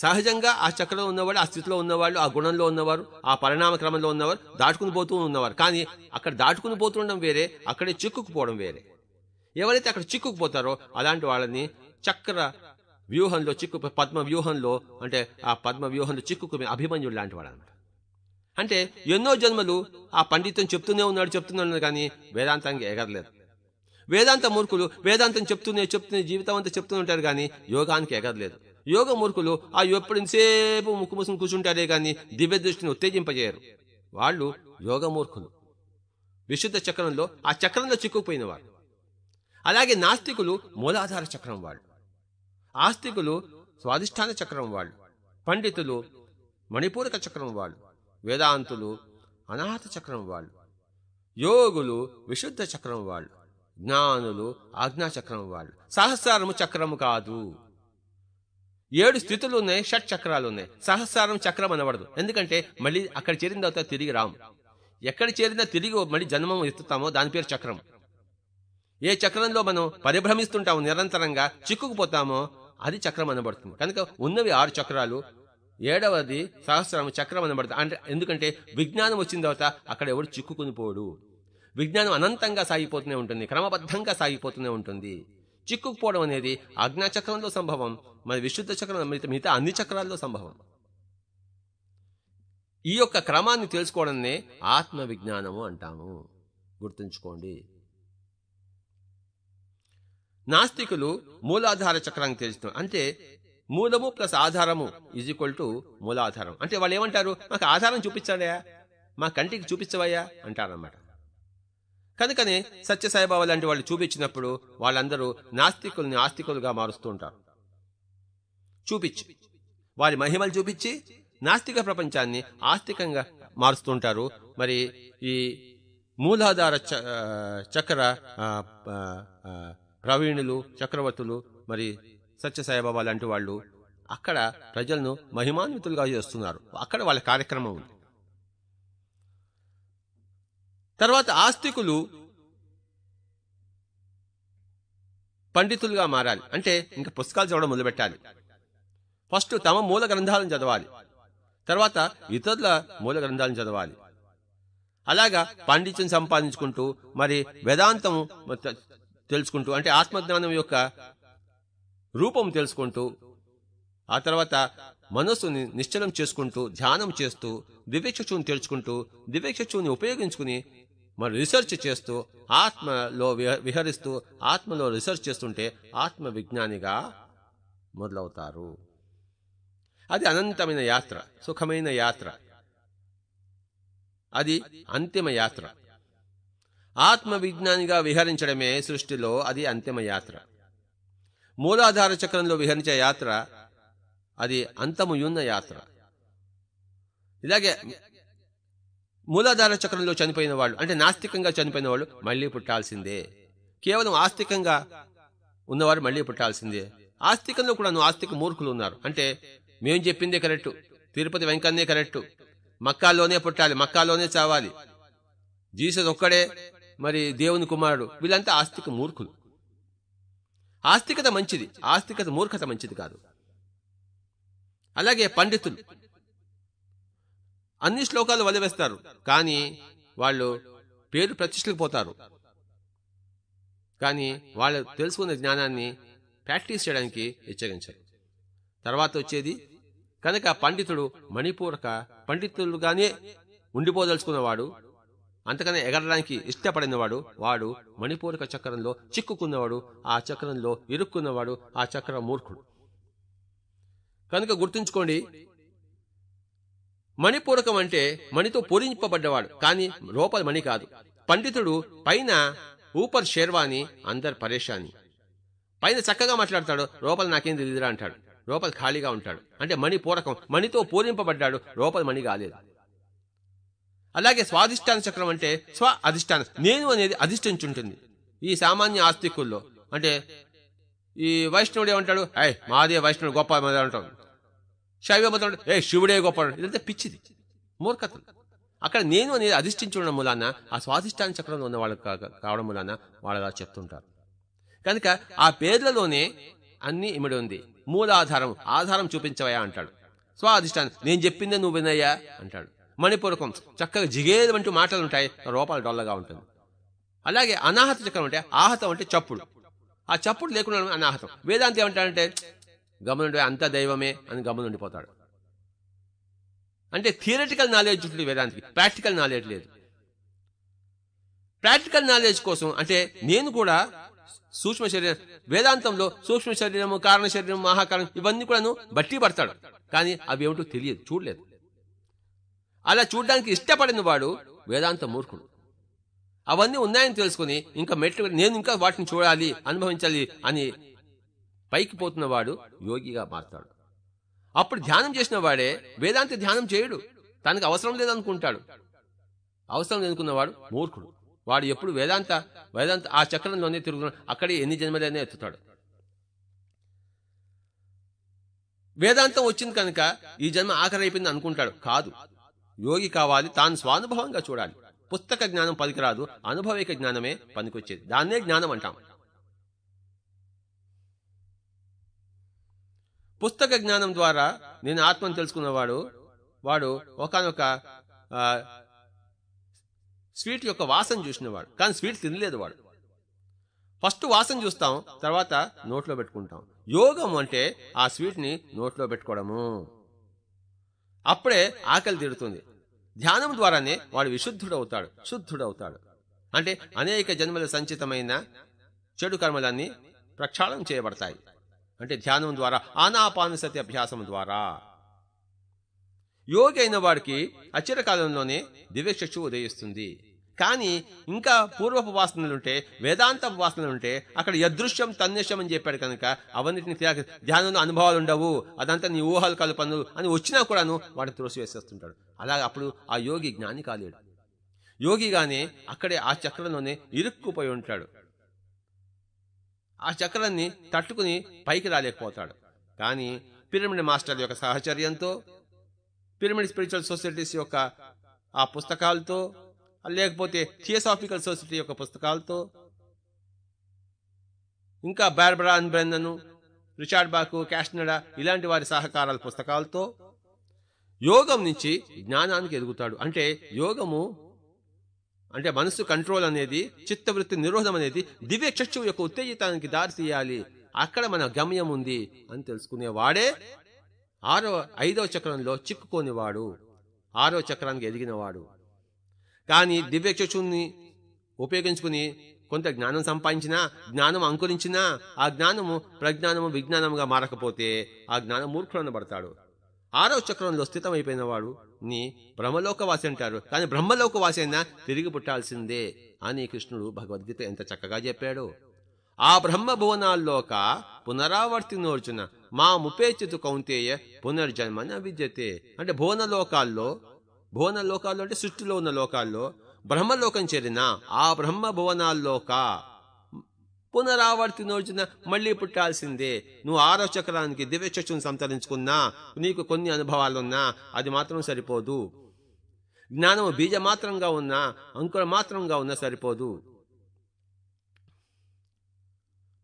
సహజంగా ఆ చక్రంలో ఉన్నవాడు ఆ స్థితిలో ఉన్నవాళ్ళు ఆ గుణంలో ఉన్నవారు ఆ పరిణామ క్రమంలో ఉన్నవారు దాటుకుని పోతూ ఉన్నవారు కానీ అక్కడ దాటుకుని పోతుండడం వేరే అక్కడే చిక్కుకుపోవడం వేరే ఎవరైతే అక్కడ చిక్కుకుపోతారో అలాంటి వాళ్ళని చక్ర వ్యూహంలో చిక్కు పద్మ వ్యూహంలో అంటే ఆ పద్మ వ్యూహంలో చిక్కుకు అభిమన్యుడు లాంటి వాడు అంటే ఎన్నో జన్మలు ఆ పండితం చెప్తూనే ఉన్నాడు చెప్తున్నాడు కానీ వేదాంతానికి ఎగరలేదు వేదాంత మూర్ఖులు వేదాంతం చెప్తూనే చెప్తూనే జీవితం అంతా చెప్తూనే ఉంటారు కానీ యోగానికి ఎగరలేదు యోగ మూర్ఖులు ఆ ఎప్పుడుసేపు ముక్కు ముసుకుని కూర్చుంటారే కానీ దివ్య దృష్టిని ఉత్తేజింపజేయరు వాళ్ళు యోగ మూర్ఖులు విశుద్ధ చక్రంలో ఆ చక్రంలో చిక్కుకుపోయిన వారు అలాగే నాస్తికులు మూలాధార చక్రం వాళ్ళు ఆస్తికులు స్వాధిష్టాన చక్రం వాళ్ళు పండితులు మణిపూరక చక్రం వాళ్ళు వేదాంతులు అనాథ చక్రం వాళ్ళు యోగులు విశుద్ధ చక్రం వాళ్ళు జ్ఞానులు ఆజ్ఞాచక్రం వాళ్ళు సహస్రము చక్రము కాదు ఏడు స్థితులు ఉన్నాయి షట్ చక్రాలు ఉన్నాయి సహస్రం చక్రం అనబడదు ఎందుకంటే మళ్ళీ అక్కడ చేరిన తర్వాత తిరిగి రాము ఎక్కడ చేరినా తిరిగి మళ్ళీ జన్మం ఎత్తుతామో దాని పేరు చక్రం ఏ చక్రంలో మనం పరిభ్రమిస్తుంటాము నిరంతరంగా చిక్కుకుపోతామో అది చక్రం అనబడుతుంది కనుక ఉన్నవి ఆరు చక్రాలు ఏడవది సహస్రం చక్రం అనబడుతుంది అంటే ఎందుకంటే విజ్ఞానం వచ్చిన తర్వాత అక్కడ ఎవడు చిక్కుకుని పోడు విజ్ఞానం అనంతంగా సాగిపోతూనే ఉంటుంది క్రమబద్ధంగా సాగిపోతూనే ఉంటుంది చిక్కుకుపోవడం అనేది చక్రంలో సంభవం మరి విశుద్ధ చక్రం మిగతా అన్ని చక్రాల్లో సంభవం ఈ యొక్క క్రమాన్ని తెలుసుకోవడమే ఆత్మ విజ్ఞానము అంటాము గుర్తుంచుకోండి నాస్తికులు మూలాధార చక్రాన్ని తెలుస్తున్నారు అంటే మూలము ప్లస్ ఆధారము ఈజ్ మూలాధారం అంటే వాళ్ళు ఏమంటారు మాకు ఆధారం చూపించాడయా మా కంటికి చూపించవయ్యా అంటారన్నమాట కనుకనే సత్యసాయిబాబా లాంటి వాళ్ళు చూపించినప్పుడు వాళ్ళందరూ నాస్తికుల్ని ఆస్తికులుగా మారుస్తూ ఉంటారు చూపించి వారి మహిమలు చూపించి నాస్తిక ప్రపంచాన్ని ఆస్తికంగా మారుస్తుంటారు మరి ఈ మూలాధార చక్ర ప్రవీణులు చక్రవర్తులు మరి సత్యసాయిబాబా లాంటి వాళ్ళు అక్కడ ప్రజలను మహిమాన్వితులుగా చేస్తున్నారు అక్కడ వాళ్ళ కార్యక్రమం ఉంది తర్వాత ఆస్తికులు పండితులుగా మారాలి అంటే ఇంకా పుస్తకాలు చదవడం మొదలుపెట్టాలి ఫస్ట్ తమ మూల గ్రంథాలను చదవాలి తర్వాత ఇతరుల మూల గ్రంథాలను చదవాలి అలాగా పాండిత్యం సంపాదించుకుంటూ మరి వేదాంతం తెలుసుకుంటూ అంటే ఆత్మజ్ఞానం యొక్క రూపం తెలుసుకుంటూ ఆ తర్వాత మనస్సుని నిశ్చలం చేసుకుంటూ ధ్యానం చేస్తూ దివ్యచక్షుని తెలుసుకుంటూ దివ్యచక్షుని ఉపయోగించుకుని మరి రీసెర్చ్ చేస్తూ ఆత్మలో విహరిస్తూ ఆత్మలో రీసెర్చ్ చేస్తుంటే ఆత్మ విజ్ఞానిగా మొదలవుతారు అది అనంతమైన యాత్ర సుఖమైన యాత్ర అది అంతిమ యాత్ర ఆత్మ విజ్ఞానిగా విహరించడమే సృష్టిలో అది అంతిమ యాత్ర మూలాధార చక్రంలో విహరించే యాత్ర అది అంతముయున్న యాత్ర ఇలాగే మూలాధార చక్రంలో చనిపోయిన వాళ్ళు అంటే నాస్తికంగా చనిపోయిన వాళ్ళు మళ్లీ పుట్టాల్సిందే కేవలం ఆస్తికంగా ఉన్నవారు మళ్లీ పుట్టాల్సిందే ఆస్తికంలో కూడా నువ్వు ఆస్తిక మూర్ఖులు ఉన్నారు అంటే మేం చెప్పిందే కరెక్టు తిరుపతి వెంకన్నే కరెక్ట్ మక్కాలోనే పుట్టాలి మక్కాలోనే చావాలి జీసస్ ఒక్కడే మరి దేవుని కుమారుడు వీళ్ళంతా ఆస్తిక మూర్ఖులు ఆస్తికత మంచిది ఆస్తికత మూర్ఖత మంచిది కాదు అలాగే పండితులు అన్ని శ్లోకాలు వదిలివేస్తారు కానీ వాళ్ళు పేరు ప్రతిష్టలకు పోతారు కానీ వాళ్ళు తెలుసుకున్న జ్ఞానాన్ని ప్రాక్టీస్ చేయడానికి హెచ్చరించారు తర్వాత వచ్చేది కనుక పండితుడు మణిపూర్క పండితులుగానే ఉండిపోదలుచుకున్నవాడు అంతకనే ఎగరడానికి ఇష్టపడినవాడు వాడు మణిపూర్క చక్రంలో చిక్కుకున్నవాడు ఆ చక్రంలో ఇరుక్కున్నవాడు ఆ చక్ర మూర్ఖుడు కనుక గుర్తుంచుకోండి మణిపూరకం అంటే మణితో పూరింపబడ్డవాడు కాని లోపల మణి కాదు పండితుడు పైన ఊపర్ షేర్వాని అందరు పరేషాని పైన చక్కగా మాట్లాడతాడు లోపల నాకేం తెలియదురా అంటాడు లోపల ఖాళీగా ఉంటాడు అంటే మణి పూరకం మణితో పూరింపబడ్డాడు లోపల మణి కాలేదు అలాగే స్వాధిష్టాన చక్రం అంటే స్వ అధిష్టానం నేను అనేది అధిష్ఠించుంటుంది ఈ సామాన్య ఆస్తికుల్లో అంటే ఈ వైష్ణవుడు ఏమంటాడు అయ్ మాదే వైష్ణవుడు గొప్ప అంటాడు శైవ మతం ఏ శివుడే గొప్ప ఇదంతా పిచ్చిది మూర్ఖత అక్కడ నేను అనేది అధిష్ఠించడం మూలాన ఆ స్వాధిష్టాన చక్రంలో ఉన్న వాళ్ళకి కావడం మూలాన వాళ్ళు అలా చెప్తుంటారు కనుక ఆ పేర్లలోనే అన్ని ఇమిడి ఉంది మూలాధారం ఆధారం చూపించవయా అంటాడు స్వాధిష్టానం నేను చెప్పిందే నువ్వు వినయ్యా అంటాడు మణిపూర్వకం చక్కగా జిగేది వంటి మాటలు ఉంటాయి రూపాలు డొల్లగా ఉంటుంది అలాగే అనాహత చక్రం అంటే ఆహతం అంటే చప్పుడు ఆ చప్పుడు లేకుండా అనాహతం వేదాంతి ఏమంటాడంటే గమనుండి అంత దైవమే అని గమనుండిపోతాడు అంటే థియరటికల్ నాలెడ్జ్ ఉంటుంది వేదానికి ప్రాక్టికల్ నాలెడ్జ్ లేదు ప్రాక్టికల్ నాలెడ్జ్ కోసం అంటే నేను కూడా సూక్ష్మ శరీరం వేదాంతంలో సూక్ష్మ శరీరము కారణ శరీరం మహాకారణం ఇవన్నీ కూడాను బట్టి పడతాడు కానీ అవి ఏమిటో తెలియదు చూడలేదు అలా చూడడానికి ఇష్టపడిన వాడు వేదాంత మూర్ఖుడు అవన్నీ ఉన్నాయని తెలుసుకుని ఇంకా మెట్లు నేను ఇంకా వాటిని చూడాలి అనుభవించాలి అని పైకి పోతున్న వాడు యోగిగా మారుతాడు అప్పుడు ధ్యానం చేసిన వాడే వేదాంతి ధ్యానం చేయడు తనకు అవసరం లేదనుకుంటాడు అవసరం లేనుకున్నవాడు మూర్ఖుడు వాడు ఎప్పుడు వేదాంత వేదాంత ఆ చక్రంలోనే తిరుగుతున్నాడు అక్కడే ఎన్ని జన్మలైనా ఎత్తుతాడు వేదాంతం వచ్చింది కనుక ఈ జన్మ ఆఖరి అయిపోయింది అనుకుంటాడు కాదు యోగి కావాలి తాను స్వానుభవంగా చూడాలి పుస్తక జ్ఞానం పనికిరాదు అనుభవిక జ్ఞానమే పనికొచ్చేది దాన్నే జ్ఞానం అంటాం పుస్తక జ్ఞానం ద్వారా నేను ఆత్మను తెలుసుకున్నవాడు వాడు ఒకనొక స్వీట్ యొక్క వాసన చూసినవాడు కానీ స్వీట్ తినలేదు వాడు ఫస్ట్ వాసన చూస్తాం తర్వాత నోట్లో పెట్టుకుంటాం యోగం అంటే ఆ స్వీట్ని నోట్లో పెట్టుకోవడము అప్పుడే ఆకలి తీరుతుంది ధ్యానం ద్వారానే వాడు విశుద్ధుడు శుద్ధుడు శుద్ధుడవుతాడు అంటే అనేక జన్మల సంచితమైన చెడు కర్మలన్నీ ప్రక్షాళన చేయబడతాయి అంటే ధ్యానం ద్వారా ఆనాపానసతి అభ్యాసం ద్వారా యోగి అయిన వాడికి అచిరకాలంలోనే దివ్యచక్షు ఉదయిస్తుంది కానీ ఇంకా పూర్వపు వాసనలుంటే వేదాంత వాసనలుంటే అక్కడ యదృశ్యం తన్నిశ్యం అని చెప్పాడు కనుక అవన్నిటిని ధ్యానంలో అనుభవాలు ఉండవు అదంతా నీ ఊహలు కలుపను అని వచ్చినా కూడాను త్రోసి వేసేస్తుంటాడు అలాగే అప్పుడు ఆ యోగి జ్ఞాని కాలేడు యోగిగానే అక్కడే ఆ చక్రంలోనే ఇరుక్కుపోయి ఉంటాడు ఆ చక్రాన్ని తట్టుకుని పైకి రాలేకపోతాడు కానీ పిరమిడ్ మాస్టర్ యొక్క సహచర్యంతో పిరమిడ్ స్పిరిచువల్ సొసైటీస్ యొక్క ఆ పుస్తకాలతో లేకపోతే థియోసాఫికల్ సొసైటీ యొక్క పుస్తకాలతో ఇంకా బార్బరాన్ అన్బ్రెన్నను రిచార్డ్ బాకు క్యాష్నడా ఇలాంటి వారి సహకారాల పుస్తకాలతో యోగం నుంచి జ్ఞానానికి ఎదుగుతాడు అంటే యోగము అంటే మనసు కంట్రోల్ అనేది చిత్తవృత్తి నిరోధం అనేది దివ్య చక్షువు యొక్క ఉత్తేజితానికి దారి తీయాలి అక్కడ మన గమ్యం ఉంది అని తెలుసుకునేవాడే ఆరో ఐదో చక్రంలో చిక్కుకోనివాడు ఆరో చక్రానికి ఎదిగినవాడు కానీ దివ్య చక్షుని ఉపయోగించుకుని కొంత జ్ఞానం సంపాదించినా జ్ఞానం అంకురించినా ఆ జ్ఞానము ప్రజ్ఞానము విజ్ఞానముగా మారకపోతే ఆ జ్ఞానం మూర్ఖులను పడతాడు ఆరో చక్రంలో స్థితమైపోయినవాడు ని బ్రహ్మలోకవాసి అంటారు కానీ బ్రహ్మలోకవాసి అయినా తిరిగి పుట్టాల్సిందే అని కృష్ణుడు భగవద్గీత ఎంత చక్కగా చెప్పాడు ఆ బ్రహ్మ భువనాల్లోక పునరావర్తి నోర్చున మా ముపేచితు కౌంతేయ పునర్జన్మన విద్యతే అంటే భువన లోకాల్లో భువన లోకాల్లో అంటే సృష్టిలో ఉన్న లోకాల్లో బ్రహ్మలోకం చేరిన ఆ బ్రహ్మ భువనాల్లోక పునరావర్తినోజున మళ్ళీ పుట్టాల్సిందే నువ్వు ఆరో చక్రానికి దివ్యచక్షును సంతరించుకున్నా నీకు కొన్ని అనుభవాలున్నా అది మాత్రం సరిపోదు జ్ఞానము బీజ మాత్రంగా ఉన్నా అంకుర మాత్రంగా ఉన్నా సరిపోదు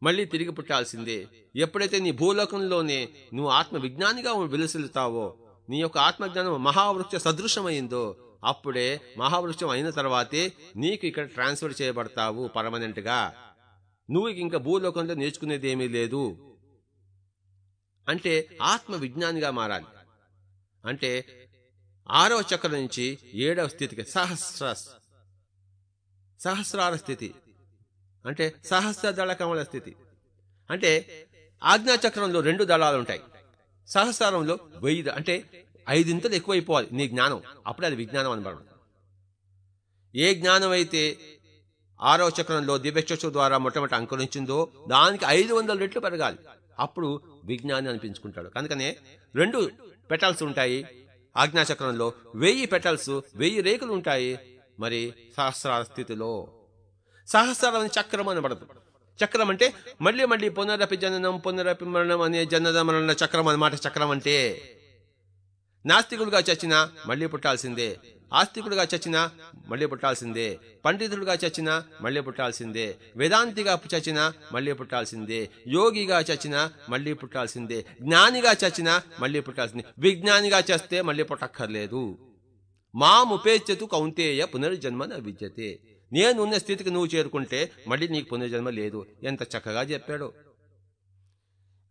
మళ్ళీ తిరిగి పుట్టాల్సిందే ఎప్పుడైతే నీ భూలోకంలోనే నువ్వు ఆత్మ విజ్ఞానిగా విలసిల్లుతావో నీ యొక్క ఆత్మజ్ఞానం మహావృక్ష సదృశమైందో అప్పుడే మహావృక్షం అయిన తర్వాతే నీకు ఇక్కడ ట్రాన్స్ఫర్ చేయబడతావు పర్మనెంట్గా నువ్వు ఇంకా భూలోకంలో నేర్చుకునేది ఏమీ లేదు అంటే ఆత్మ విజ్ఞానిగా మారాలి అంటే ఆరవ చక్రం నుంచి ఏడవ స్థితికి సహస్ర సహస్రాల స్థితి అంటే సహస్ర దళ కమల స్థితి అంటే ఆజ్ఞాచక్రంలో రెండు దళాలు ఉంటాయి సహస్రంలో వెయ్యి అంటే ఐదింతలు ఎక్కువైపోవాలి నీ జ్ఞానం అప్పుడే అది విజ్ఞానం అనబడడం ఏ జ్ఞానం అయితే ఆరో చక్రంలో దివ్యచక్షు ద్వారా మొట్టమొదటి అంకురించిందో దానికి ఐదు వందల రెట్లు పెరగాలి అప్పుడు విజ్ఞాని అనిపించుకుంటాడు కనుకనే రెండు పెటల్స్ ఉంటాయి ఆజ్ఞాచక్రంలో వెయ్యి పెటల్స్ వెయ్యి రేకులు ఉంటాయి మరి సహస్రాల స్థితిలో సహస్ర చక్రం అనబడదు చక్రం అంటే మళ్ళీ మళ్ళీ పునరపి జననం పునరపి మరణం అనే జనన మరణ చక్రం అనమాట చక్రం అంటే నాస్తికులుగా చచ్చిన మళ్ళీ పుట్టాల్సిందే ఆస్తికుడుగా చచ్చినా మళ్ళీ పుట్టాల్సిందే పండితుడిగా చచ్చినా మళ్ళీ పుట్టాల్సిందే వేదాంతిగా చచ్చినా మళ్ళీ పుట్టాల్సిందే యోగిగా చచ్చినా మళ్ళీ పుట్టాల్సిందే జ్ఞానిగా చచ్చినా మళ్ళీ పుట్టాల్సిందే విజ్ఞానిగా చేస్తే మళ్ళీ పుట్టక్కర్లేదు ముపేచ్చతు కౌంతేయ పునర్జన్మ న విద్యతే నేనున్న స్థితికి నువ్వు చేరుకుంటే మళ్ళీ నీకు పునర్జన్మ లేదు ఎంత చక్కగా చెప్పాడో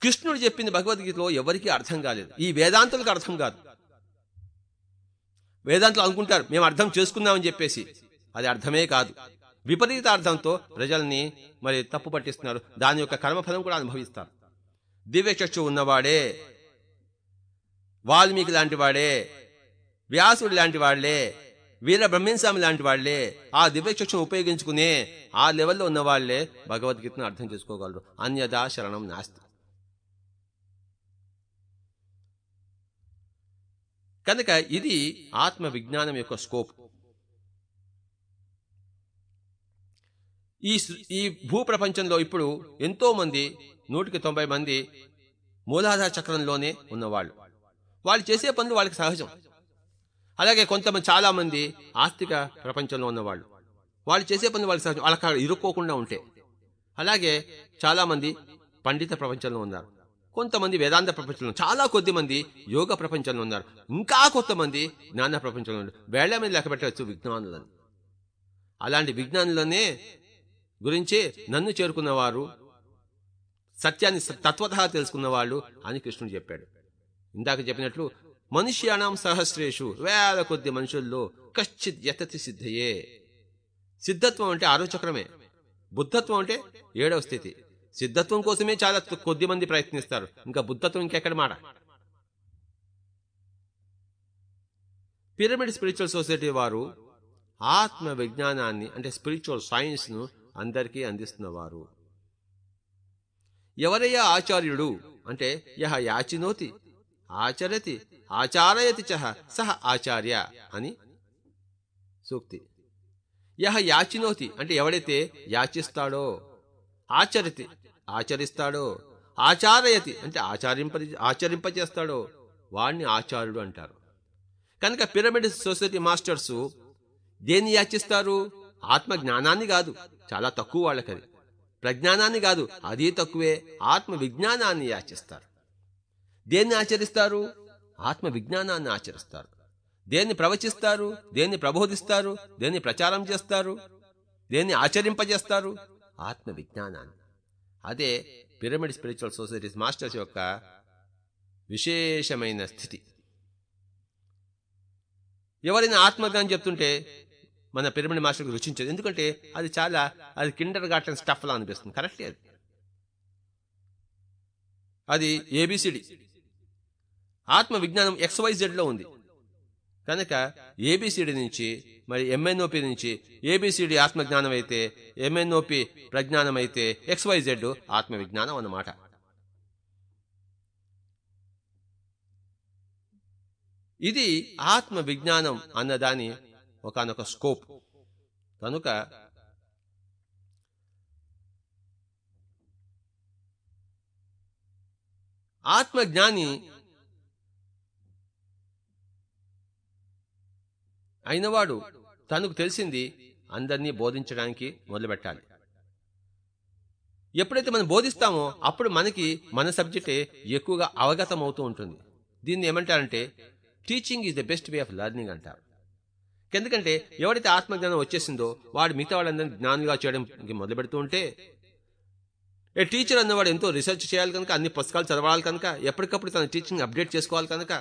కృష్ణుడు చెప్పింది భగవద్గీతలో ఎవరికీ అర్థం కాలేదు ఈ వేదాంతులకు అర్థం కాదు వేదాంతులు అనుకుంటారు మేము అర్థం చేసుకుందామని చెప్పేసి అది అర్థమే కాదు విపరీత అర్థంతో ప్రజల్ని మరి తప్పు పట్టిస్తున్నారు దాని యొక్క కర్మఫలం కూడా అనుభవిస్తారు దివ్యచక్షు ఉన్నవాడే వాల్మీకి లాంటి వాడే వ్యాసుడు లాంటి వాళ్లే వీర బ్రహ్మస్వామి లాంటి వాళ్లే ఆ దివ్యచక్షును ఉపయోగించుకునే ఆ లెవెల్లో ఉన్న వాళ్లే భగవద్గీతను అర్థం చేసుకోగలరు అన్యదా శరణం నాస్తి కనుక ఇది ఆత్మ విజ్ఞానం యొక్క స్కోప్ ఈ ఈ భూప్రపంచంలో ఇప్పుడు ఎంతో మంది నూటికి తొంభై మంది మూలాధార చక్రంలోనే ఉన్నవాళ్ళు వాళ్ళు చేసే పనులు వాళ్ళకి సహజం అలాగే కొంతమంది చాలా మంది ఆస్తిక ప్రపంచంలో ఉన్నవాళ్ళు వాళ్ళు చేసే పనులు వాళ్ళకి సహజం వాళ్ళకి ఇరుక్కోకుండా ఉంటే అలాగే చాలామంది పండిత ప్రపంచంలో ఉన్నారు కొంతమంది వేదాంత ప్రపంచంలో చాలా కొద్ది మంది యోగ ప్రపంచంలో ఉన్నారు ఇంకా కొంతమంది జ్ఞాన ప్రపంచంలో ఉన్నారు వేళ్ల మీద లెక్క పెట్టవచ్చు విజ్ఞానులను అలాంటి విజ్ఞానులనే గురించి నన్ను చేరుకున్నవారు సత్యాన్ని తత్వత తెలుసుకున్న వాళ్ళు అని కృష్ణుడు చెప్పాడు ఇందాక చెప్పినట్లు మనుష్యానం సహస్రేషు వేల కొద్ది మనుషుల్లో కశ్చిత్ యతతి సిద్ధయే సిద్ధత్వం అంటే ఆరోచక్రమే బుద్ధత్వం అంటే ఏడవ స్థితి సిద్ధత్వం కోసమే చాలా కొద్ది మంది ప్రయత్నిస్తారు ఇంకా బుద్ధత్వం ఇంకెక్కడ మాట పిరమిడ్ స్పిరిచువల్ సొసైటీ వారు ఆత్మ విజ్ఞానాన్ని అంటే స్పిరిచువల్ సైన్స్ను అందరికీ అందిస్తున్నవారు ఎవరయ్యా ఆచార్యుడు అంటే యహ యాచినోతి ఆచరతి ఆచారయతి చహ సహ ఆచార్య అని సూక్తి యహ యాచినోతి అంటే ఎవడైతే యాచిస్తాడో ఆచరితి ఆచరిస్తాడో ఆచారయతి అంటే ఆచరింప ఆచరింపచేస్తాడో వాడిని ఆచారుడు అంటారు కనుక పిరమిడ్ సొసైటీ మాస్టర్సు దేన్ని యాచిస్తారు ఆత్మ జ్ఞానాన్ని కాదు చాలా తక్కువ వాళ్ళకది ప్రజ్ఞానాన్ని కాదు అది తక్కువే ఆత్మ విజ్ఞానాన్ని యాచిస్తారు దేన్ని ఆచరిస్తారు ఆత్మ విజ్ఞానాన్ని ఆచరిస్తారు దేన్ని ప్రవచిస్తారు దేన్ని ప్రబోధిస్తారు దేన్ని ప్రచారం చేస్తారు దేన్ని ఆచరింపజేస్తారు ఆత్మ విజ్ఞానాన్ని అదే పిరమిడ్ స్పిరిచువల్ సొసైటీస్ మాస్టర్స్ యొక్క విశేషమైన స్థితి ఎవరైనా ఆత్మజ్ఞానం చెప్తుంటే మన పిరమిడ్ మాస్టర్కి రుచించదు ఎందుకంటే అది చాలా అది కిండర్ గార్టెన్ స్టఫ్లా అనిపిస్తుంది కరెక్ట్ అది అది ఏబిసిడి ఆత్మ విజ్ఞానం ఎక్స్వైజెడ్లో ఉంది కనుక ఏబిసిడి నుంచి మరి ఎంఎన్ఓపి నుంచి ఏబిసిడి ఆత్మజ్ఞానం అయితే ఎంఎన్ఓపి ప్రజ్ఞానం అయితే ఎక్స్వైజెడ్ ఆత్మ విజ్ఞానం అన్నమాట ఇది ఆత్మ విజ్ఞానం అన్నదాని ఒకనొక స్కోప్ కనుక ఆత్మజ్ఞాని అయినవాడు తనకు తెలిసింది అందరినీ బోధించడానికి మొదలుపెట్టాలి ఎప్పుడైతే మనం బోధిస్తామో అప్పుడు మనకి మన సబ్జెక్టే ఎక్కువగా అవగతం అవుతూ ఉంటుంది దీన్ని ఏమంటారంటే teaching is the best way of learning అంటారు ఎందుకంటే ఎవరైతే ఆత్మజ్ఞానం వచ్చేసిందో వాడు మిగతా వాళ్ళందరినీ జ్ఞానులుగా చేయడానికి మొదలు పెడుతూ ఉంటే ఏ టీచర్ అన్నవాడు ఎంతో రీసెర్చ్ చేయాలి కనుక అన్ని పుస్తకాలు చదవాలి కనుక ఎప్పటికప్పుడు తన టీచింగ్ అప్డేట్ చేసుకోవాలి కనుక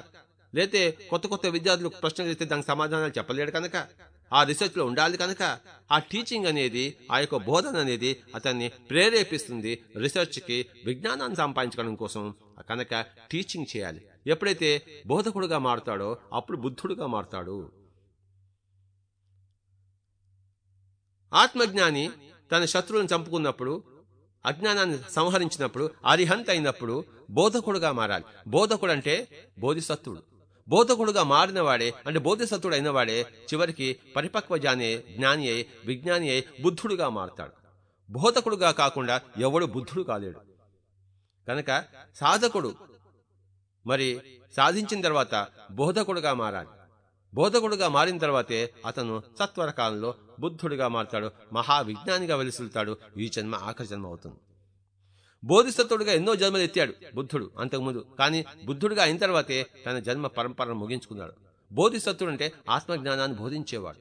లేతే కొత్త కొత్త విద్యార్థులు ప్రశ్నలు ఇస్తే దానికి సమాధానాలు చెప్పలేడు కనుక ఆ రీసెర్చ్లో ఉండాలి కనుక ఆ టీచింగ్ అనేది ఆ యొక్క బోధన అనేది అతన్ని ప్రేరేపిస్తుంది రీసెర్చ్కి విజ్ఞానాన్ని సంపాదించడం కోసం కనుక టీచింగ్ చేయాలి ఎప్పుడైతే బోధకుడుగా మారుతాడో అప్పుడు బుద్ధుడుగా మారుతాడు ఆత్మజ్ఞాని తన శత్రువులను చంపుకున్నప్పుడు అజ్ఞానాన్ని సంహరించినప్పుడు అరిహంత్ అయినప్పుడు బోధకుడుగా మారాలి బోధకుడు అంటే బోధిసత్వుడు బోధకుడుగా మారిన వాడే అంటే అయిన వాడే చివరికి పరిపక్వ జాని జ్ఞాని అయి విజ్ఞాని అయి బుద్ధుడుగా మారతాడు బోధకుడుగా కాకుండా ఎవడు బుద్ధుడు కాలేడు కనుక సాధకుడు మరి సాధించిన తర్వాత బోధకుడుగా మారాలి బోధకుడుగా మారిన తర్వాతే అతను సత్వర కాలంలో బుద్ధుడిగా మారతాడు మహావిజ్ఞానిగా వెలుసులుతాడు ఈ జన్మ ఆఖరి జన్మ అవుతుంది బోధిసత్తుడుగా ఎన్నో జన్మలు ఎత్తాడు బుద్ధుడు అంతకుముందు కానీ బుద్ధుడుగా అయిన తర్వాతే తన జన్మ పరంపరను ముగించుకున్నాడు బోధిసత్వుడు అంటే ఆత్మజ్ఞానాన్ని బోధించేవాడు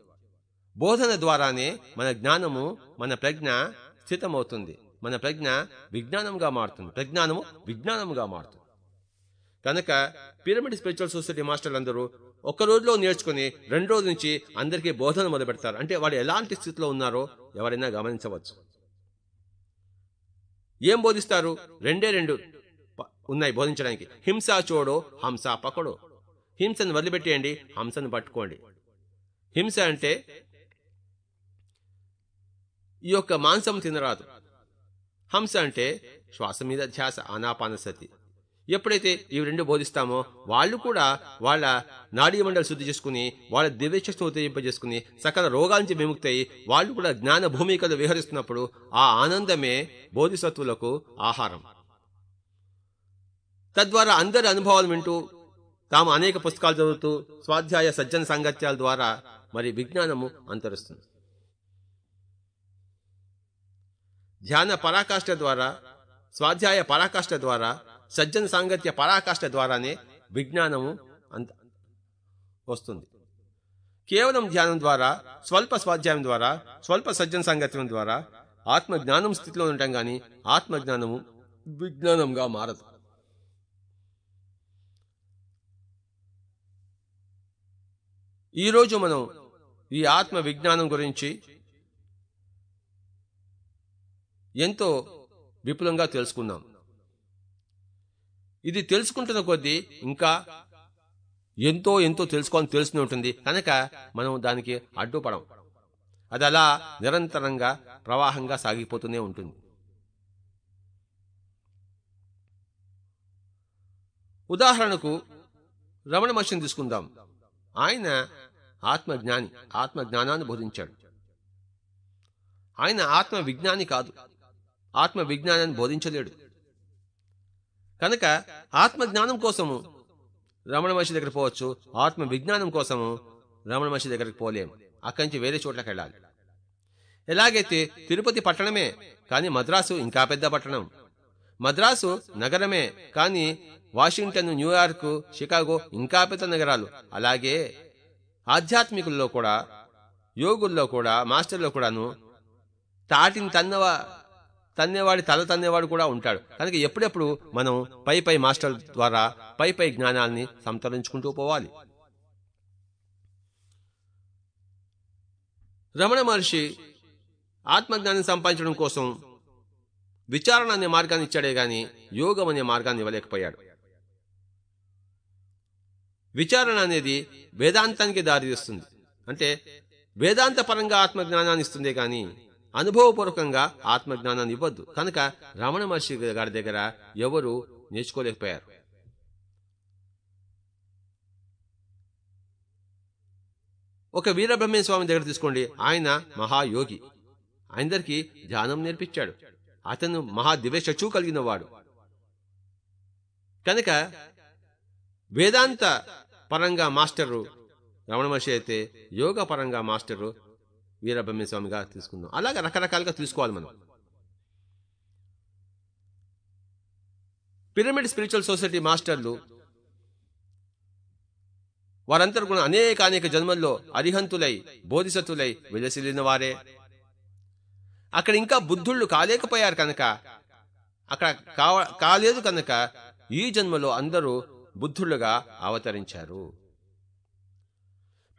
బోధన ద్వారానే మన జ్ఞానము మన ప్రజ్ఞ స్థితమవుతుంది మన ప్రజ్ఞ విజ్ఞానంగా మారుతుంది ప్రజ్ఞానము విజ్ఞానముగా మారుతుంది కనుక పిరమిడ్ స్పిరిచువల్ సొసైటీ మాస్టర్లు అందరూ ఒక రోజులో నేర్చుకుని రెండు రోజు నుంచి అందరికీ బోధన మొదలు పెడతారు అంటే వాడు ఎలాంటి స్థితిలో ఉన్నారో ఎవరైనా గమనించవచ్చు ఏం బోధిస్తారు రెండే రెండు ఉన్నాయి బోధించడానికి హింస చూడో హంస పకడో హింసను వదిలిపెట్టేయండి హంసను పట్టుకోండి హింస అంటే ఈ యొక్క మాంసం తినరాదు హంస అంటే శ్వాస మీద ధ్యాస ఆనాపానసతి ఎప్పుడైతే ఈ రెండు బోధిస్తామో వాళ్ళు కూడా వాళ్ళ మండలి శుద్ధి చేసుకుని వాళ్ళ దివ్యశక్తిని ఉత్తేజింపజేసుకుని సకల రోగాల నుంచి విముక్తయి వాళ్ళు కూడా జ్ఞాన భూమికలు విహరిస్తున్నప్పుడు ఆ ఆనందమే బోధిసత్వులకు ఆహారం తద్వారా అందరి అనుభవాలు వింటూ తాము అనేక పుస్తకాలు చదువుతూ స్వాధ్యాయ సజ్జన సాంగత్యాల ద్వారా మరి విజ్ఞానము అంతరిస్తుంది ధ్యాన పరాకాష్ఠ ద్వారా స్వాధ్యాయ పరాకాష్ఠ ద్వారా సజ్జన సాంగత్య పరాకాష్ఠ ద్వారానే విజ్ఞానము అంత వస్తుంది కేవలం ధ్యానం ద్వారా స్వల్ప స్వాధ్యాయం ద్వారా స్వల్ప సజ్జన సాంగత్యం ద్వారా ఆత్మజ్ఞానం స్థితిలో ఉండటం కానీ ఆత్మజ్ఞానము విజ్ఞానంగా మారదు ఈరోజు మనం ఈ ఆత్మ విజ్ఞానం గురించి ఎంతో విపులంగా తెలుసుకున్నాం ఇది తెలుసుకుంటున్న కొద్దీ ఇంకా ఎంతో ఎంతో తెలుసుకోవాలని తెలుస్తూనే ఉంటుంది కనుక మనం దానికి అడ్డుపడం అది అలా నిరంతరంగా ప్రవాహంగా సాగిపోతూనే ఉంటుంది ఉదాహరణకు రమణ మహర్షిని తీసుకుందాం ఆయన ఆత్మజ్ఞాని ఆత్మజ్ఞానాన్ని బోధించాడు ఆయన ఆత్మ విజ్ఞాని కాదు ఆత్మ విజ్ఞానాన్ని బోధించలేడు కనుక ఆత్మజ్ఞానం కోసము రమణ మహర్షి దగ్గర పోవచ్చు ఆత్మ విజ్ఞానం కోసము రమణ మహర్షి దగ్గరికి పోలేం అక్కడి నుంచి వేరే చోట్లకి వెళ్ళాలి ఎలాగైతే తిరుపతి పట్టణమే కానీ మద్రాసు ఇంకా పెద్ద పట్టణం మద్రాసు నగరమే కానీ వాషింగ్టన్ న్యూయార్క్ షికాగో ఇంకా పెద్ద నగరాలు అలాగే ఆధ్యాత్మికుల్లో కూడా యోగుల్లో కూడా మాస్టర్లో కూడాను తాటిని తన్నవ తన్నేవాడి తల తన్నేవాడు కూడా ఉంటాడు కనుక ఎప్పుడెప్పుడు మనం పై పై మాస్టర్ ద్వారా పై పై జ్ఞానాన్ని సంతరించుకుంటూ పోవాలి రమణ మహర్షి ఆత్మజ్ఞానం సంపాదించడం కోసం విచారణ అనే మార్గాన్ని ఇచ్చాడే గాని యోగం అనే మార్గాన్ని ఇవ్వలేకపోయాడు విచారణ అనేది వేదాంతానికి దారితీస్తుంది అంటే వేదాంత పరంగా ఆత్మజ్ఞానాన్ని ఇస్తుందే కానీ అనుభవపూర్వకంగా ఆత్మజ్ఞానాన్ని ఇవ్వద్దు కనుక రమణ మహర్షి గారి దగ్గర ఎవరు నేర్చుకోలేకపోయారు ఒక వీరబ్రహ్మణ్య స్వామి దగ్గర తీసుకోండి ఆయన మహాయోగి అందరికీ ధ్యానం నేర్పించాడు అతను మహా దివ్యశచ్చు కలిగిన వాడు కనుక వేదాంత పరంగా మాస్టరు రమణ మహర్షి అయితే యోగ పరంగా మాస్టరు వీరబ్రహ్మ స్వామిగా తెలుసుకుందాం అలాగే రకరకాలుగా తీసుకోవాలి మనం పిరమిడ్ స్పిరిచువల్ సొసైటీ మాస్టర్లు వారందరూ కూడా అనేక అనేక జన్మల్లో అరిహంతులై బోధిసత్తులై విలసిలిన వారే అక్కడ ఇంకా బుద్ధుళ్ళు కాలేకపోయారు కనుక అక్కడ కాలేదు కనుక ఈ జన్మలో అందరూ బుద్ధులుగా అవతరించారు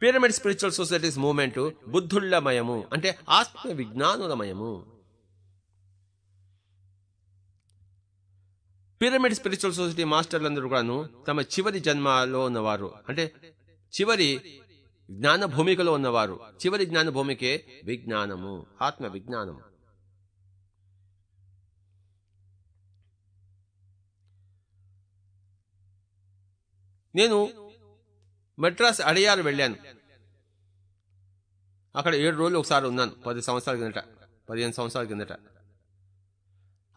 పిరమిడ్ స్పిరిచువల్ సొసైటీస్ మూమెంట్ బుద్ధుళ్ళమయము అంటే ఆత్మ విజ్ఞానులమయము పిరమిడ్ స్పిరిచువల్ సొసైటీ మాస్టర్లందరూ కూడాను తమ చివరి జన్మలో ఉన్నవారు అంటే చివరి జ్ఞాన భూమికలో ఉన్నవారు చివరి జ్ఞాన భూమికే విజ్ఞానము ఆత్మ విజ్ఞానము నేను మెడ్రాస్ అడియారు వెళ్ళాను అక్కడ ఏడు రోజులు ఒకసారి ఉన్నాను పది సంవత్సరాల కిందట పదిహేను సంవత్సరాల కిందట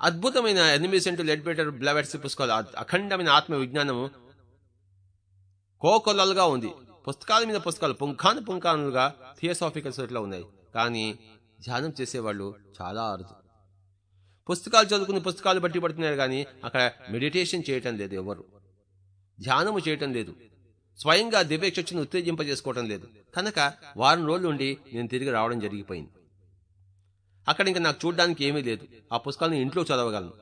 అద్భుతమైన ఎనిమిసెంట్ బెటర్ బ్లవెట్స్ పుస్తకాలు అఖండమైన ఆత్మ విజ్ఞానము కోకొలలుగా ఉంది పుస్తకాల మీద పుస్తకాలు పుంఖాను పుంఖానులుగా థియోసాఫికల్ సోట్లో ఉన్నాయి కానీ ధ్యానం చేసేవాళ్ళు చాలా అరుదు పుస్తకాలు చదువుకుని పుస్తకాలు బట్టి పడుతున్నారు కానీ అక్కడ మెడిటేషన్ చేయటం లేదు ఎవరు ధ్యానము చేయటం లేదు స్వయంగా దివ్యచర్చను ఉత్తేజింపజేసుకోవటం లేదు కనుక వారం రోజులు ఉండి నేను తిరిగి రావడం జరిగిపోయింది అక్కడ ఇంకా నాకు చూడడానికి ఏమీ లేదు ఆ పుస్తకాలను ఇంట్లో చదవగలను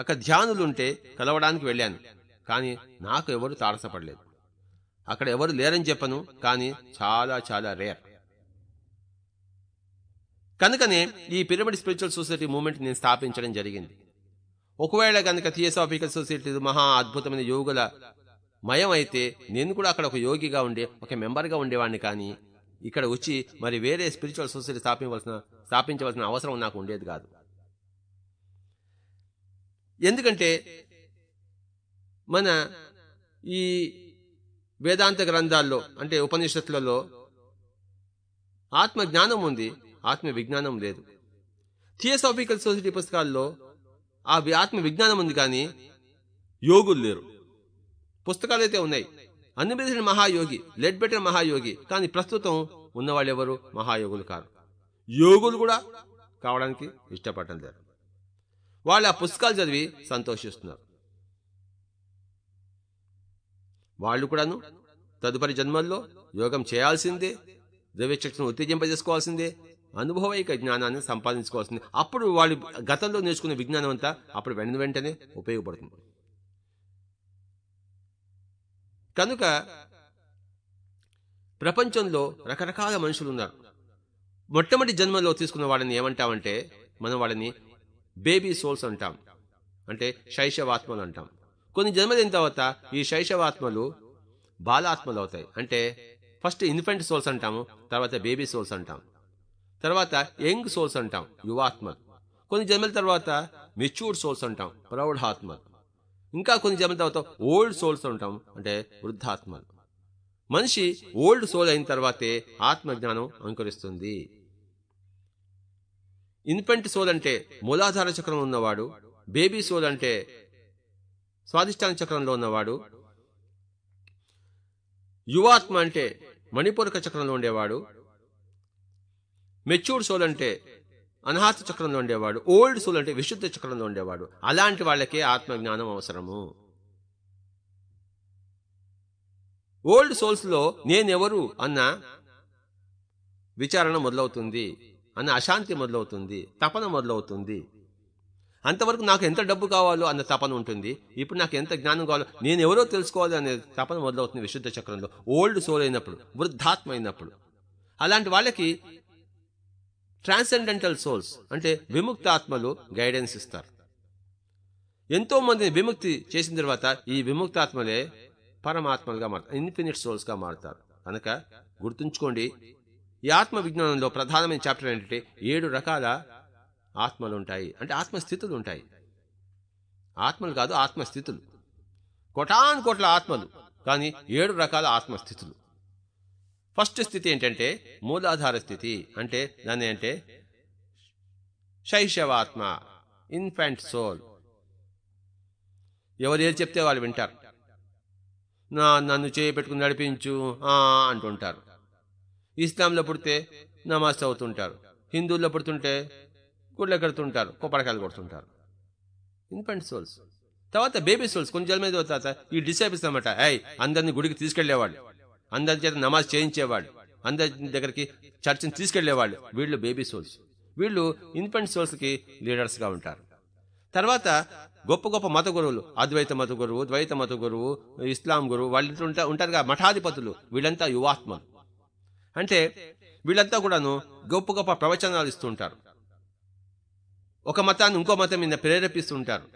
అక్కడ ధ్యానులుంటే కలవడానికి వెళ్ళాను కానీ నాకు ఎవరు తారసపడలేదు అక్కడ ఎవరు లేరని చెప్పను కానీ చాలా చాలా రేర్ కనుకనే ఈ పిరమిడ్ స్పిరిచువల్ సొసైటీ మూవ్మెంట్ నేను స్థాపించడం జరిగింది ఒకవేళ కనుక థియోసాఫికల్ సొసైటీ మహా అద్భుతమైన యోగుల మయం అయితే నేను కూడా అక్కడ ఒక యోగిగా ఉండే ఒక మెంబర్గా ఉండేవాడిని కానీ ఇక్కడ వచ్చి మరి వేరే స్పిరిచువల్ సొసైటీ స్థాపించవలసిన స్థాపించవలసిన అవసరం నాకు ఉండేది కాదు ఎందుకంటే మన ఈ వేదాంత గ్రంథాల్లో అంటే ఉపనిషత్తులలో ఆత్మ జ్ఞానం ఉంది ఆత్మ విజ్ఞానం లేదు థియోసాఫికల్ సొసైటీ పుస్తకాల్లో ఆ ఆత్మ విజ్ఞానం ఉంది కానీ యోగులు లేరు పుస్తకాలు అయితే ఉన్నాయి అన్నిబెదిరిన మహాయోగి లెడ్ బెటర్ మహాయోగి కానీ ప్రస్తుతం ఎవరు మహాయోగులు కారు యోగులు కూడా కావడానికి ఇష్టపడటం లేదు వాళ్ళు ఆ పుస్తకాలు చదివి సంతోషిస్తున్నారు వాళ్ళు కూడాను తదుపరి జన్మల్లో యోగం చేయాల్సిందే ద్రవ్యశక్తిని ఉత్తేజింపజేసుకోవాల్సిందే అనుభవైక జ్ఞానాన్ని సంపాదించుకోవాల్సిందే అప్పుడు వాళ్ళు గతంలో నేర్చుకునే విజ్ఞానం అంతా అప్పుడు వెంట వెంటనే ఉపయోగపడుతుంది కనుక ప్రపంచంలో రకరకాల మనుషులు ఉన్నారు మొట్టమొదటి జన్మలో తీసుకున్న వాళ్ళని ఏమంటామంటే మనం వాళ్ళని బేబీ సోల్స్ అంటాం అంటే శైశవాత్మలు అంటాం కొన్ని జన్మలైన తర్వాత ఈ శైశవాత్మలు బాలాత్మలు అవుతాయి అంటే ఫస్ట్ ఇన్ఫెంట్ సోల్స్ అంటాము తర్వాత బేబీ సోల్స్ అంటాం తర్వాత యంగ్ సోల్స్ అంటాం యువాత్మ కొన్ని జన్మల తర్వాత మెచ్యూర్డ్ సోల్స్ అంటాం ప్రౌఢాత్మ ఇంకా కొన్ని జన్మల తర్వాత ఓల్డ్ సోల్స్ ఉంటాం అంటే వృద్ధాత్మలు మనిషి ఓల్డ్ సోల్ అయిన తర్వాతే ఆత్మజ్ఞానం అంకురిస్తుంది ఇన్ఫెంట్ సోల్ అంటే మూలాధార చక్రం ఉన్నవాడు బేబీ సోల్ అంటే స్వాదిష్టాన చక్రంలో ఉన్నవాడు యువాత్మ అంటే మణిపూరక చక్రంలో ఉండేవాడు మెచ్యూర్డ్ సోల్ అంటే అనాహత చక్రంలో ఉండేవాడు ఓల్డ్ సోల్ అంటే విశుద్ధ చక్రంలో ఉండేవాడు అలాంటి వాళ్ళకే ఆత్మజ్ఞానం అవసరము ఓల్డ్ సోల్స్లో నేనెవరు అన్న విచారణ మొదలవుతుంది అన్న అశాంతి మొదలవుతుంది తపన మొదలవుతుంది అంతవరకు నాకు ఎంత డబ్బు కావాలో అన్న తపన ఉంటుంది ఇప్పుడు నాకు ఎంత జ్ఞానం కావాలో నేను ఎవరో తెలుసుకోవాలి అనే తపన మొదలవుతుంది విశుద్ధ చక్రంలో ఓల్డ్ సోల్ అయినప్పుడు వృద్ధాత్మ అయినప్పుడు అలాంటి వాళ్ళకి ట్రాన్సెండెంటల్ సోల్స్ అంటే విముక్త ఆత్మలు గైడెన్స్ ఇస్తారు ఎంతో మందిని విముక్తి చేసిన తర్వాత ఈ విముక్తాత్మలే పరమాత్మలుగా మారుతారు ఇన్ఫినిట్ సోల్స్గా మారుతారు కనుక గుర్తుంచుకోండి ఈ ఆత్మ విజ్ఞానంలో ప్రధానమైన చాప్టర్ ఏంటంటే ఏడు రకాల ఆత్మలు ఉంటాయి అంటే ఆత్మస్థితులు ఉంటాయి ఆత్మలు కాదు ఆత్మస్థితులు కోటాను కోట్ల ఆత్మలు కానీ ఏడు రకాల ఆత్మస్థితులు ఫస్ట్ స్థితి ఏంటంటే మూలాధార స్థితి అంటే దాని అంటే శైశవాత్మ ఇన్ఫాంట్ సోల్ ఎవరు ఏది చెప్తే వాళ్ళు వింటారు నా నన్ను చేయబెట్టుకుని నడిపించు అంటుంటారు ఇస్లాంలో పుడితే నమాజ్ చదువుతుంటారు హిందువుల్లో పుడుతుంటే గుడ్లు కడుతుంటారు కొబ్బరికాయలు కొడుతుంటారు ఇన్ఫెంట్ సోల్స్ తర్వాత బేబీ సోల్స్ కొంచెం మీద తర్వాత ఈ డిసేబుల్స్ అయ్ అందరిని గుడికి తీసుకెళ్లేవాళ్ళు అందరి చేత నమాజ్ చేయించేవాడు అందరి దగ్గరికి చర్చిని తీసుకెళ్లేవాళ్ళు వీళ్ళు బేబీ సోల్స్ వీళ్ళు ఇన్ఫెంట్ సోల్స్కి లీడర్స్గా ఉంటారు తర్వాత గొప్ప గొప్ప మత గురువులు అద్వైత మత గురువు ద్వైత మత గురువు ఇస్లాం గురువు వాళ్ళు ఉంటా ఉంటారుగా మఠాధిపతులు వీళ్ళంతా యువాత్మ అంటే వీళ్ళంతా కూడాను గొప్ప గొప్ప ప్రవచనాలు ఇస్తుంటారు ఒక మతాన్ని ఇంకో మతం మీద ప్రేరేపిస్తుంటారు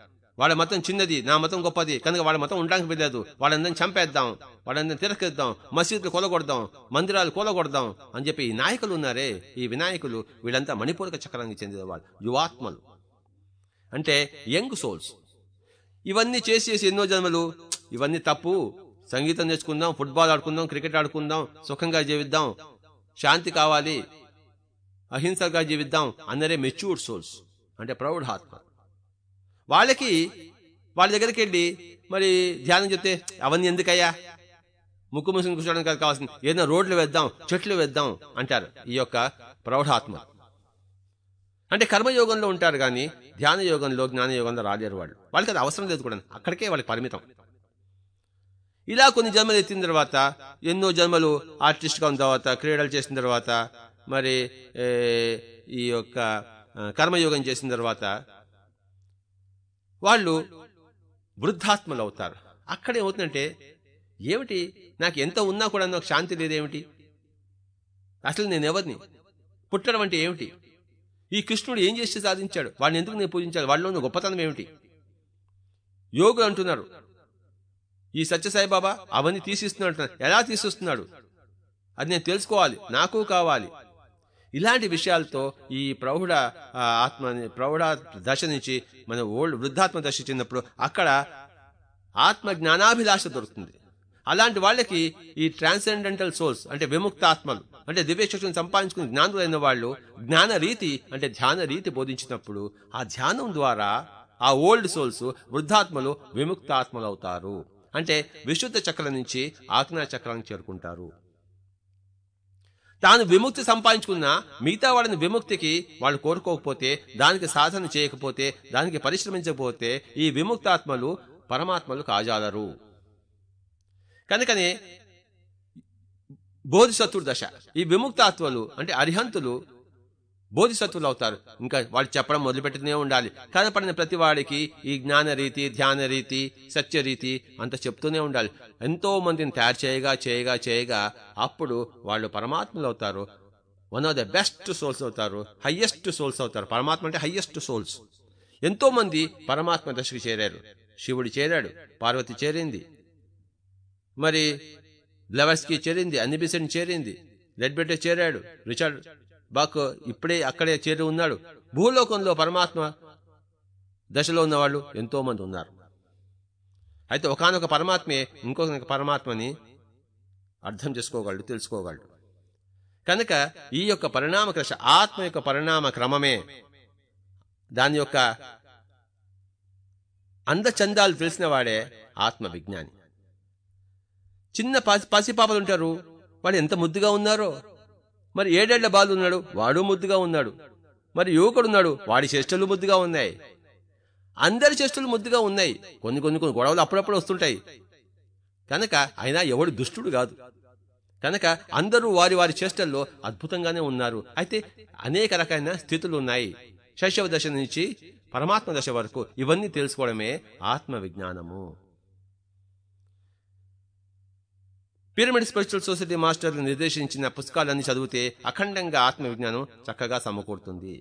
వాళ్ళ మతం చిన్నది నా మతం గొప్పది కనుక వాళ్ళ మతం ఉండడానికి వెళ్ళలేదు వాళ్ళందరినీ చంపేద్దాం వాళ్ళందరినీ తిరస్కరిద్దాం మసీదులు కూలగొడదాం మందిరాలు కూలగొడదాం అని చెప్పి ఈ నాయకులు ఉన్నారే ఈ వినాయకులు వీళ్ళంతా మణిపూరక చక్రానికి చెందిన వాళ్ళు యువాత్మలు అంటే యంగ్ సోల్స్ ఇవన్నీ చేసి చేసి ఎన్నో జన్మలు ఇవన్నీ తప్పు సంగీతం నేర్చుకుందాం ఫుట్బాల్ ఆడుకుందాం క్రికెట్ ఆడుకుందాం సుఖంగా జీవిద్దాం శాంతి కావాలి అహింసగా జీవిద్దాం అందరే మెచ్యూర్డ్ సోల్స్ అంటే ప్రౌఢాత్మ వాళ్ళకి వాళ్ళ దగ్గరికి వెళ్ళి మరి ధ్యానం చెప్తే అవన్నీ ఎందుకయ్యా ముక్కు ముసుకుని కూర్చోవడం కాదు కావాల్సింది ఏదైనా రోడ్లు వేద్దాం చెట్లు వేద్దాం అంటారు ఈ యొక్క ప్రౌఢాత్మ అంటే కర్మయోగంలో ఉంటారు కానీ ధ్యాన యోగంలో జ్ఞాన యోగంలో రాలేరు వాళ్ళు వాళ్ళకి అది అవసరం లేదు కూడా అక్కడికే వాళ్ళకి పరిమితం ఇలా కొన్ని జన్మలు ఎత్తిన తర్వాత ఎన్నో జన్మలు ఆర్టిస్ట్గా ఉన్న తర్వాత క్రీడలు చేసిన తర్వాత మరి ఈ యొక్క కర్మయోగం చేసిన తర్వాత వాళ్ళు వృద్ధాత్మలు అవుతారు అక్కడ ఏమవుతుందంటే ఏమిటి నాకు ఎంత ఉన్నా కూడా నాకు శాంతి లేదేమిటి అసలు నేను ఎవరిని పుట్టడం అంటే ఏమిటి ఈ కృష్ణుడు ఏం చేసి సాధించాడు వాడిని ఎందుకు నేను పూజించాలి ఉన్న గొప్పతనం ఏమిటి యోగులు అంటున్నారు ఈ సత్యసాయిబాబా అవన్నీ తీసిస్తున్నాడు ఎలా తీసిస్తున్నాడు అది నేను తెలుసుకోవాలి నాకు కావాలి ఇలాంటి విషయాలతో ఈ ప్రౌఢ ఆత్మ ప్రౌఢ దశ నుంచి మన ఓల్డ్ వృద్ధాత్మ దశ చెందినప్పుడు అక్కడ ఆత్మ జ్ఞానాభిలాష దొరుకుతుంది అలాంటి వాళ్ళకి ఈ ట్రాన్సెండెంటల్ సోల్స్ అంటే విముక్త ఆత్మలు అంటే దివ్యశక్తిని సంపాదించుకుని జ్ఞానులైన వాళ్ళు జ్ఞాన రీతి అంటే ధ్యాన రీతి బోధించినప్పుడు ఆ ధ్యానం ద్వారా ఆ ఓల్డ్ సోల్స్ వృద్ధాత్మలు విముక్త ఆత్మలు అవుతారు అంటే విశుద్ధ చక్రం నుంచి ఆజ్ఞా చక్రానికి చేరుకుంటారు తాను విముక్తి సంపాదించుకున్న మిగతా వాళ్ళని విముక్తికి వాళ్ళు కోరుకోకపోతే దానికి సాధన చేయకపోతే దానికి పరిశ్రమించకపోతే ఈ విముక్తాత్మలు పరమాత్మలు కాజాలరు కనుకనే బోధిసత్తుడు దశ ఈ విముక్తాత్మలు అంటే అరిహంతులు బోధిసత్వులు అవుతారు ఇంకా వాళ్ళు చెప్పడం మొదలుపెట్టుతూనే ఉండాలి కనపడిన ప్రతి వాడికి ఈ రీతి సత్య రీతి అంత చెప్తూనే ఉండాలి ఎంతో మందిని తయారు చేయగా చేయగా చేయగా అప్పుడు వాళ్ళు పరమాత్మలు అవుతారు one of the best souls అవుతారు హయ్యెస్ట్ సోల్స్ అవుతారు పరమాత్మ అంటే హయ్యెస్ట్ సోల్స్ ఎంతో మంది పరమాత్మ దశకు చేరారు శివుడు చేరాడు పార్వతి చేరింది మరి లెవర్స్కి చేరింది అన్నిబిసన్ చేరింది రెడ్బెట్ట చేరాడు రిచర్డ్ బాకు ఇప్పుడే అక్కడే చేరి ఉన్నాడు భూలోకంలో పరమాత్మ దశలో ఉన్నవాళ్ళు ఎంతోమంది ఉన్నారు అయితే ఒకనొక పరమాత్మే ఇంకొక పరమాత్మని అర్థం చేసుకోగలడు తెలుసుకోగలడు కనుక ఈ యొక్క పరిణామ క్రష ఆత్మ యొక్క పరిణామ క్రమమే దాని యొక్క అందచందాలు తెలిసిన వాడే ఆత్మ విజ్ఞాని చిన్న పసి పసిపాపలు ఉంటారు వాళ్ళు ఎంత ముద్దుగా ఉన్నారో మరి ఏడేళ్ల బాలు ఉన్నాడు వాడు ముద్దుగా ఉన్నాడు మరి యువకుడున్నాడు వాడి చేష్టలు ముద్దుగా ఉన్నాయి అందరి చేష్టలు ముద్దుగా ఉన్నాయి కొన్ని కొన్ని కొన్ని గొడవలు అప్పుడప్పుడు వస్తుంటాయి కనుక అయినా ఎవడు దుష్టుడు కాదు కనుక అందరూ వారి వారి చేష్టల్లో అద్భుతంగానే ఉన్నారు అయితే అనేక రకమైన స్థితులు ఉన్నాయి శైశవ దశ నుంచి పరమాత్మ దశ వరకు ఇవన్నీ తెలుసుకోవడమే ఆత్మ విజ్ఞానము పిరమిడ్ స్పెషల్ సొసైటీ మాస్టర్లు నిర్దేశించిన పుస్తకాలన్నీ చదివితే అఖండంగా ఆత్మ విజ్ఞానం చక్కగా సమకూరుతుంది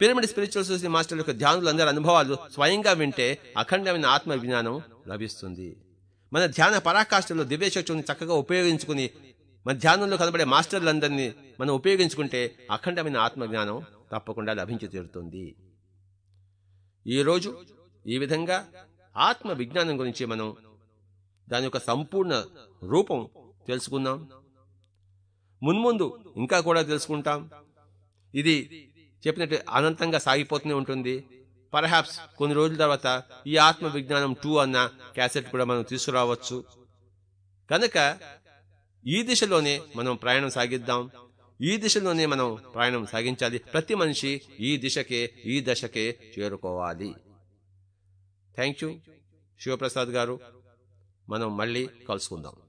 పిరమిడ్ స్పిరిచువల్ సొసైటీ మాస్టర్ యొక్క ధ్యానులందరి అనుభవాలు స్వయంగా వింటే అఖండమైన ఆత్మ విజ్ఞానం లభిస్తుంది మన ధ్యాన పరాకాష్ఠలో దివ్యశక్తులను చక్కగా ఉపయోగించుకుని మన ధ్యానంలో కనబడే మాస్టర్లందరినీ మనం ఉపయోగించుకుంటే అఖండమైన ఆత్మజ్ఞానం తప్పకుండా లభించి తీరుతుంది ఈరోజు ఈ విధంగా ఆత్మ విజ్ఞానం గురించి మనం దాని యొక్క సంపూర్ణ రూపం తెలుసుకుందాం మున్ముందు ఇంకా కూడా తెలుసుకుంటాం ఇది చెప్పినట్టు అనంతంగా సాగిపోతూనే ఉంటుంది పర్హాప్స్ కొన్ని రోజుల తర్వాత ఈ ఆత్మ విజ్ఞానం టూ అన్న క్యాసెట్ కూడా మనం తీసుకురావచ్చు కనుక ఈ దిశలోనే మనం ప్రయాణం సాగిద్దాం ఈ దిశలోనే మనం ప్రయాణం సాగించాలి ప్రతి మనిషి ఈ దిశకే ఈ దశకే చేరుకోవాలి థ్యాంక్ యూ శివప్రసాద్ గారు మనం మళ్ళీ కలుసుకుందాం